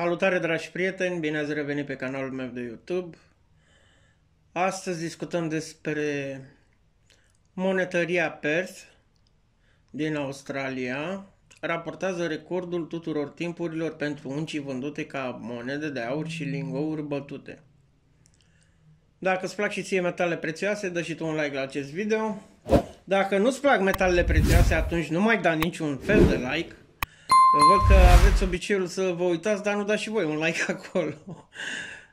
Salutare dragi prieteni, bine ați revenit pe canalul meu de YouTube. Astăzi discutăm despre monetăria Perth din Australia. Raportează recordul tuturor timpurilor pentru uncii vândute ca monede de aur și lingouri bătute. Dacă îți plac și ție metale prețioase, dă și tu un like la acest video. Dacă nu-ți plac metalele prețioase, atunci nu mai da niciun fel de like Văd că aveți obiceiul să vă uitați, dar nu dați și voi un like acolo.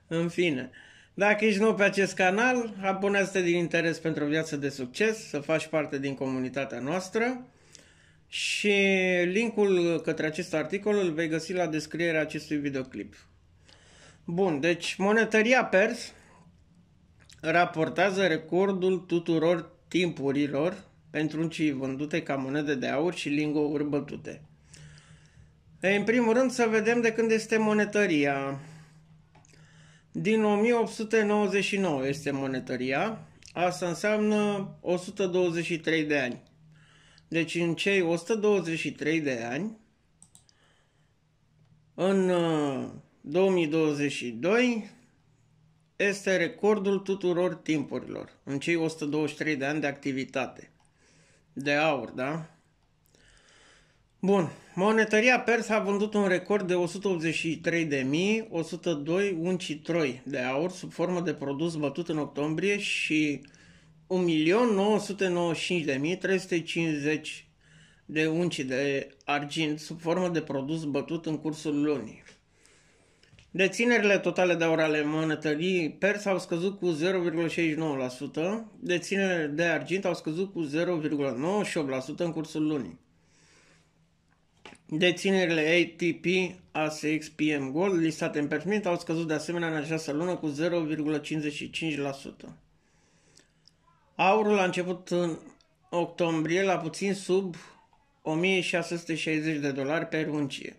În fine. Dacă ești nou pe acest canal, abonează-te din interes pentru o viață de succes, să faci parte din comunitatea noastră. Și linkul către acest articol îl vei găsi la descrierea acestui videoclip. Bun, deci monetăria pers raportează recordul tuturor timpurilor pentru cei vândute ca monede de aur și lingouri bătute. În primul rând să vedem de când este monetăria. Din 1899 este monetăria. Asta înseamnă 123 de ani. Deci în cei 123 de ani, în 2022, uh, este recordul tuturor timpurilor, în cei 123 de ani de activitate. De aur, da? Bun, Monetăria persă a vândut un record de 183.102 unci troi de aur sub formă de produs bătut în octombrie și 1.995.350 de unci de argint sub formă de produs bătut în cursul lunii. Deținerile totale de aur ale monetării pers au scăzut cu 0,69%, deținerile de argint au scăzut cu 0,98% în cursul lunii. Deținerile ATP, ASXPM Gold listate în permit au scăzut de asemenea în această lună cu 0,55%. Aurul a început în octombrie la puțin sub 1660 de dolari pe uncie.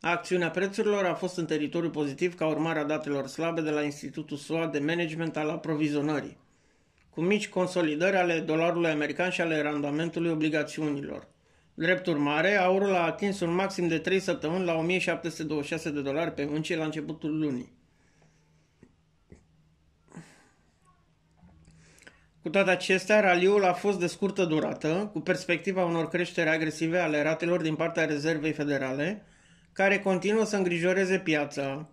Acțiunea prețurilor a fost în teritoriu pozitiv ca urmare a datelor slabe de la Institutul SUA de Management al Aprovizionării, cu mici consolidări ale dolarului american și ale randamentului obligațiunilor. Drept urmare, aurul a atins un maxim de 3 săptămâni la 1726 de dolari pe uncie la începutul lunii. Cu toate acestea, raliul a fost de scurtă durată, cu perspectiva unor creșteri agresive ale ratelor din partea rezervei federale, care continuă să îngrijoreze piața,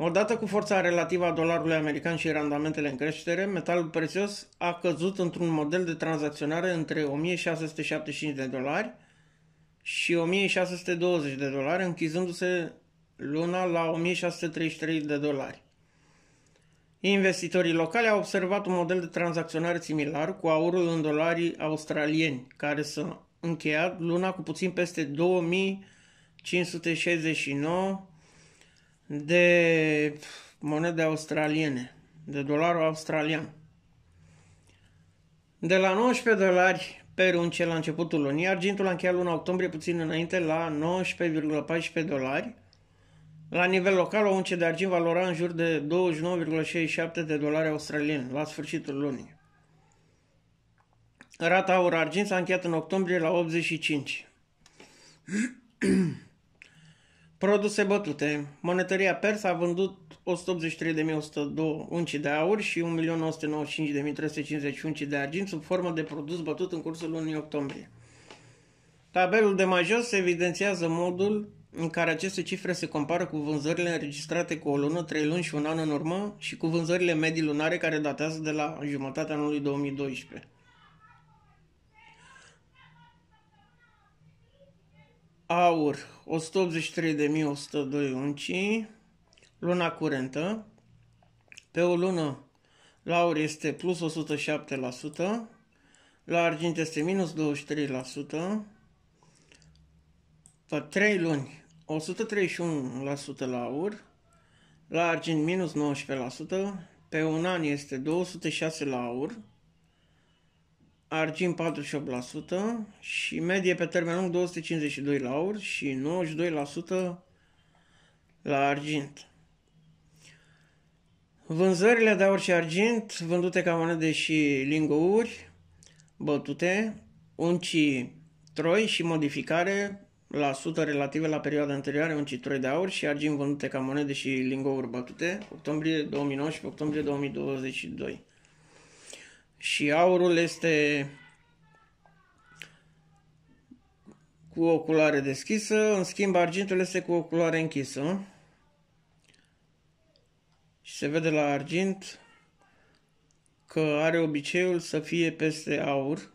Odată cu forța relativă a dolarului american și randamentele în creștere, metalul prețios a căzut într-un model de tranzacționare între 1675 de dolari și 1620 de dolari, închizându-se luna la 1633 de dolari. Investitorii locali au observat un model de tranzacționare similar cu aurul în dolari australieni, care s-a încheiat luna cu puțin peste 2569 de monede australiene, de dolarul australian. De la 19 dolari pe unce la începutul lunii, argintul a încheiat luna octombrie puțin înainte la 19,14 dolari. La nivel local, o unce de argint valora în jur de 29,67 de dolari australieni la sfârșitul lunii. Rata aur argint s-a încheiat în octombrie la 85. Produse bătute. Monetăria persă a vândut 183.102 unci de aur și 1.995.350 unci de argint sub formă de produs bătut în cursul lunii octombrie. Tabelul de mai jos evidențiază modul în care aceste cifre se compară cu vânzările înregistrate cu o lună, trei luni și un an în urmă și cu vânzările medii lunare care datează de la jumătatea anului 2012. aur 183.102 uncii, luna curentă, pe o lună la aur este plus 107%, la argint este minus 23%, pe 3 luni 131% la aur, la argint minus 19%, pe un an este 206 la aur, argint 48% și medie pe termen lung 252 la aur și 92% la argint. Vânzările de aur și argint, vândute ca monede și lingouri, bătute, uncii troi și modificare la sută relative la perioada anterioară, uncii troi de aur și argint vândute ca monede și lingouri bătute, octombrie 2019-octombrie 2022 și aurul este cu o culoare deschisă, în schimb argintul este cu o culoare închisă. Și se vede la argint că are obiceiul să fie peste aur,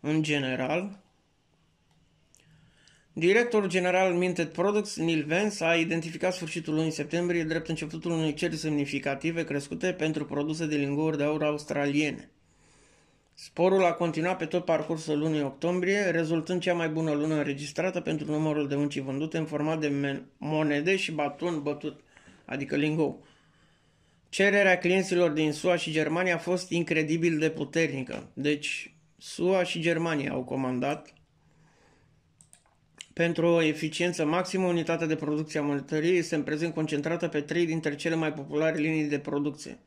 în general, Directorul general Minted Products, Neil Vance, a identificat sfârșitul lunii septembrie drept începutul unei ceri semnificative crescute pentru produse de linguri de aur australiene. Sporul a continuat pe tot parcursul lunii octombrie, rezultând cea mai bună lună înregistrată pentru numărul de uncii vândute în format de monede și baton bătut, adică lingou. Cererea clienților din SUA și Germania a fost incredibil de puternică, deci SUA și Germania au comandat pentru o eficiență maximă, unitatea de producție a monetării este în prezent concentrată pe trei dintre cele mai populare linii de producție.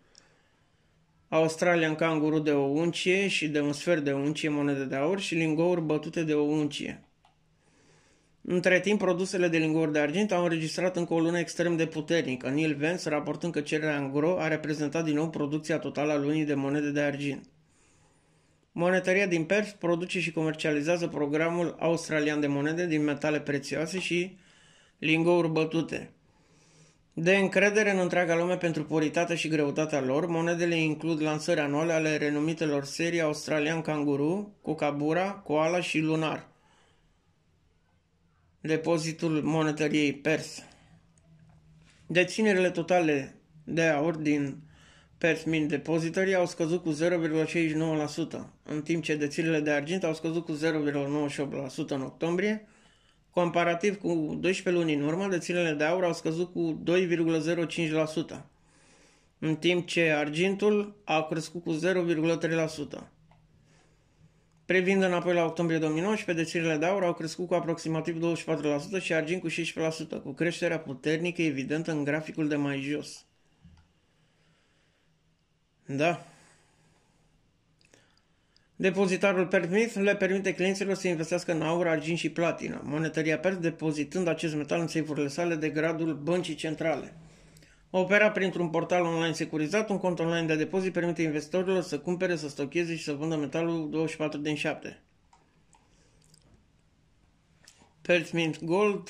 Australian Kanguru de o uncie și de un sfert de uncie monede de aur și lingouri bătute de o uncie. Între timp, produsele de lingouri de argint au înregistrat încă o lună extrem de puternică, Neil Vance raportând că cererea în gro a reprezentat din nou producția totală a lunii de monede de argint. Monetaria din Perth produce și comercializează programul australian de monede din metale prețioase și lingouri bătute. De încredere în întreaga lume pentru puritatea și greutatea lor, monedele includ lansări anuale ale renumitelor serii Australian Kangaroo, cucabura, Koala și Lunar. Depozitul monetăriei Perth Deținerile totale de aur din Mint depozitorii au scăzut cu 0,69%, în timp ce dețirile de argint au scăzut cu 0,98% în octombrie, comparativ cu 12 luni în urmă, dețirile de aur au scăzut cu 2,05%, în timp ce argintul a crescut cu 0,3%. Privind înapoi la octombrie 2019, dețirile de aur au crescut cu aproximativ 24% și argint cu 16%, cu creșterea puternică evidentă în graficul de mai jos. Da. Depozitarul permis le permite clienților să investească în aur, argint și platină, monetăria pers depozitând acest metal în seifurile sale de gradul băncii centrale. Opera printr-un portal online securizat, un cont online de depozit permite investitorilor să cumpere, să stocheze și să vândă metalul 24 din 7. Pertmint Gold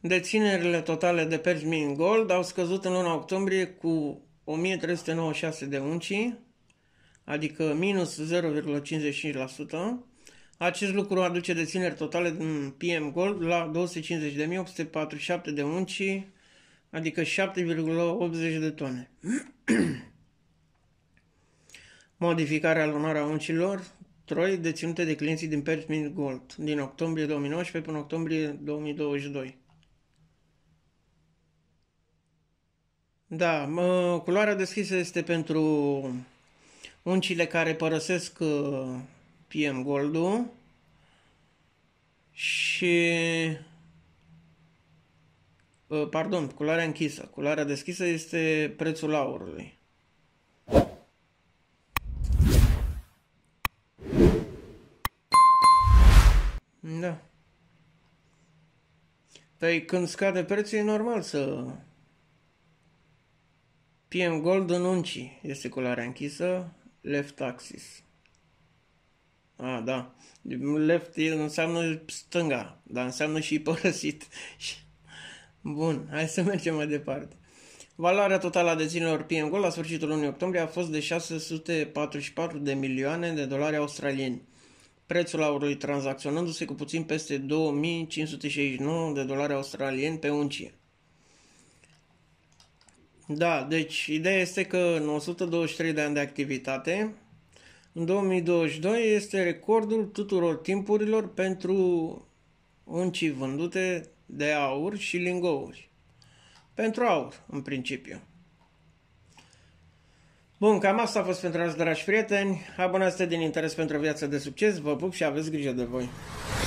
Deținerile totale de Pertmint Gold au scăzut în luna octombrie cu 1396 de uncii, adică minus 0,55%. Acest lucru aduce dețineri totale din PM Gold la 250.847 de uncii, adică 7,80 de tone. Modificarea lunară a uncilor, troi deținute de clienții din Mint Gold din octombrie 2019 până octombrie 2022. Da, mă, culoarea deschisă este pentru uncile care părăsesc uh, PM gold și uh, pardon, culoarea închisă. Culoarea deschisă este prețul aurului. Da. Păi când scade prețul e normal să PM Gold în unci este culoarea închisă, left axis. A, da. Left înseamnă stânga, dar înseamnă și părăsit. Bun, hai să mergem mai departe. Valoarea totală a deținerilor PM Gold la sfârșitul lunii octombrie a fost de 644 de milioane de dolari australieni. Prețul aurului tranzacționându-se cu puțin peste 2569 de dolari australieni pe uncie. Da, deci ideea este că în 123 de ani de activitate, în 2022 este recordul tuturor timpurilor pentru uncii vândute de aur și lingouri. Pentru aur, în principiu. Bun, cam asta a fost pentru azi, dragi prieteni. Abonați-te din interes pentru o viață de succes. Vă pup și aveți grijă de voi.